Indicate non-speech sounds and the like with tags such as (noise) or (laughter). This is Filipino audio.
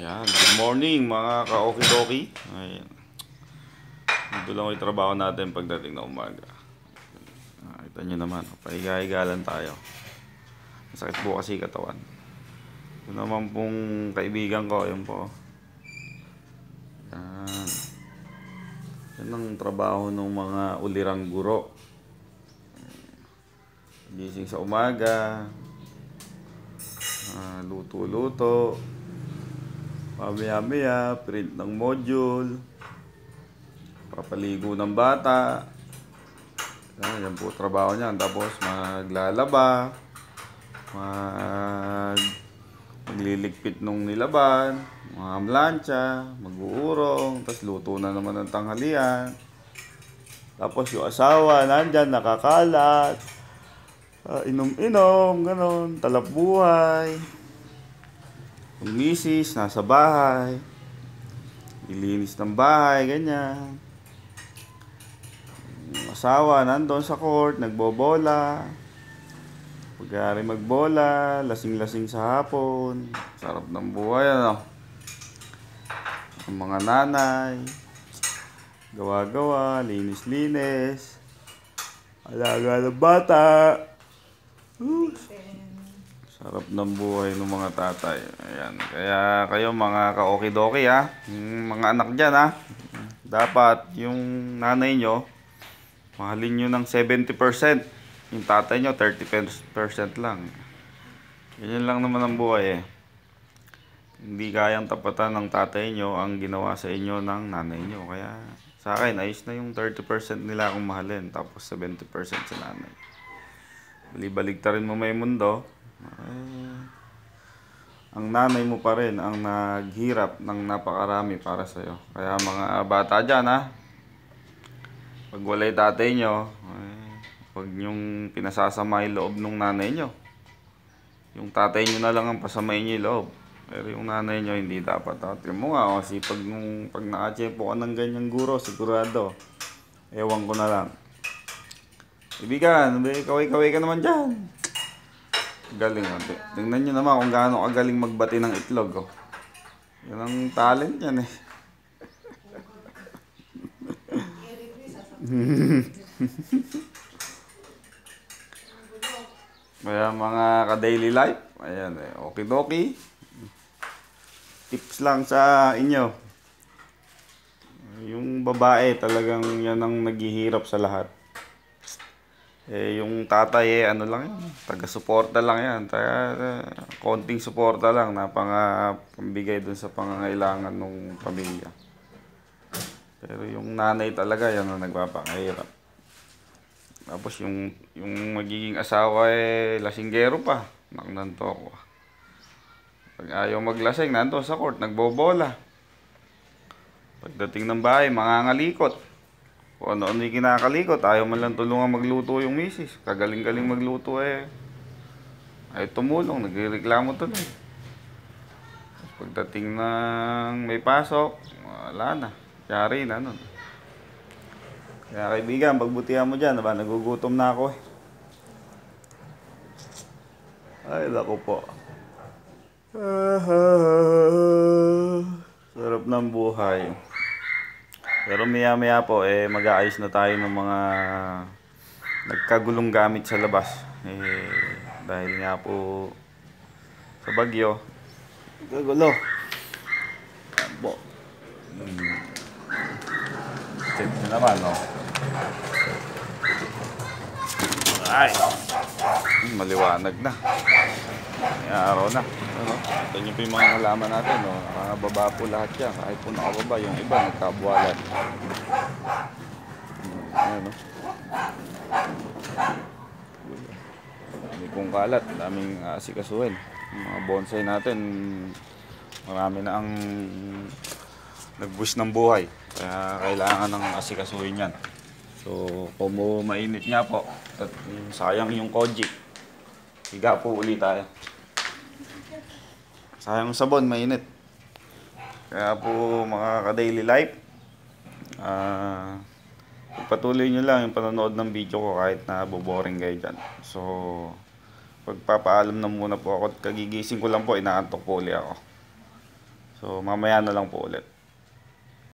Ayan, good morning mga ka-okidoki. Ayan. Ito lang yung trabaho natin pagdating na umaga. Ah, Nakita nyo naman, pahiga-higa tayo. Masakit po kasi katawan. Ito naman pong kaibigan ko, yun po. Ayan. Yan ang trabaho ng mga ulirang guro. Gising sa umaga. Ah, luto-luto. Uh, luto -luto. Mamaya-maya, print ng module. Papaligo ng bata. Ah, yan, po trabaho niyan. Tapos maglalaba. Mag magliligpit nung nilaban, mga amlansya, mag-uurong, tapos luto na naman ng tanghalian. Tapos yung asawa, nandyan, nakakalat, uh, inom-inom, ganun, talap buhay. Yung misis, nasa bahay. Ilinis ng bahay, ganyan. Yung asawa, nandun sa court, nagbobola. Pagkari magbola, lasing-lasing sa hapon. Sarap ng buhay, ano? Ang mga nanay. Gawa-gawa, linis-linis. Alaga ng bata. Ooh. Sarap ng buhay ng mga tatay. Ayan. Kaya kayo mga ka-okidoki ha. Mm, mga anak dyan ha. Dapat yung nanay nyo, mahalin nyo ng 70%. Yung tatay nyo, 30% lang. Ganyan lang naman ang buhay eh. Hindi kayang tapatan ng tatay nyo ang ginawa sa inyo ng nanay nyo. Kaya sa akin, ayos na yung 30% nila akong mahalin. Tapos 70% sa nanay. rin mo may mundo. Okay. Ah. Ang nanay mo pa rin ang naghirap ng napakarami para sa iyo. Kaya mga bata diyan ha, pag walay tatay nyo, pag eh, yung pinasasama yung loob ng nanay nyo, yung tatay nyo na lang ang pasamay nyo yung loob. Pero yung nanay nyo, hindi dapat. Ah, tatay mo nga, kasi oh, pag, nung, pag naachepo ka ng ganyang guro, sigurado, ewan ko na lang. Ibigan, kaway-kaway ka naman dyan. Galing. Oh. Tingnan nyo naman kung gaano kagaling magbati ng itlog. Oh. Yan ang talent yan eh. (laughs) Kaya mga ka-daily life, ayan eh, okidoki. Tips lang sa inyo. Yung babae talagang yan ang naghihirap sa lahat. Eh, yung tatay, eh, ano lang yan, taga-suporta lang yan, taga, konting suporta lang na pang, uh, pambigay dun sa pangangailangan ng pamilya. Pero yung nanay talaga, yan ang nagpapakahirap. Tapos yung, yung magiging asawa, eh, lasinggero pa, naknanto ko. Pag ayaw maglasing, nanto sa court, nagbobola. Pagdating ng bahay, mangangalikot o ano ano yung kinakalikot. Ayaw man lang tulungan magluto yung misis. Kagaling-galing magluto eh. Ay tumulong. Nagreklamo tuloy. Tapos pagdating ng may pasok, wala na. Yari na nun. Kaya kaibigan, pagbutihan mo dyan. Diba? Nagugutom na ako eh. Ay, lako po. Ah, ah, ah, ah. Sarap ng buhay. Pero maya maya po, eh, mag-aayos na tayo ng mga nagkagulong gamit sa labas. Eh, dahil nga po sa bagyo. Gagulo. Bo. Hmm. Tip na naman, no? Ay! Hmm, maliwanag na. May araw na. Ano? Ito nyo po yung mga nalaman natin. No? Nakababa po lahat yan. Kahit po nakababa, yung iba nagkabualan. Ayan, no? Dami pong kalat. Daming ah, asikasuhin. mga bonsai natin, marami na ang nagbush ng buhay. Kaya kailangan ng asikasuhin yan. So, kung mainit nga po, at sayang yung koji, higa po ulit tayo. Sayang sabon, mainit. Kaya po mga ka-daily life, uh, patuloy nyo lang yung panonood ng video ko kahit na boboring kayo dyan. So, pagpapaalam na muna po ako at kagigising ko lang po, inaantok po ulit ako. So, mamaya na lang po ulit.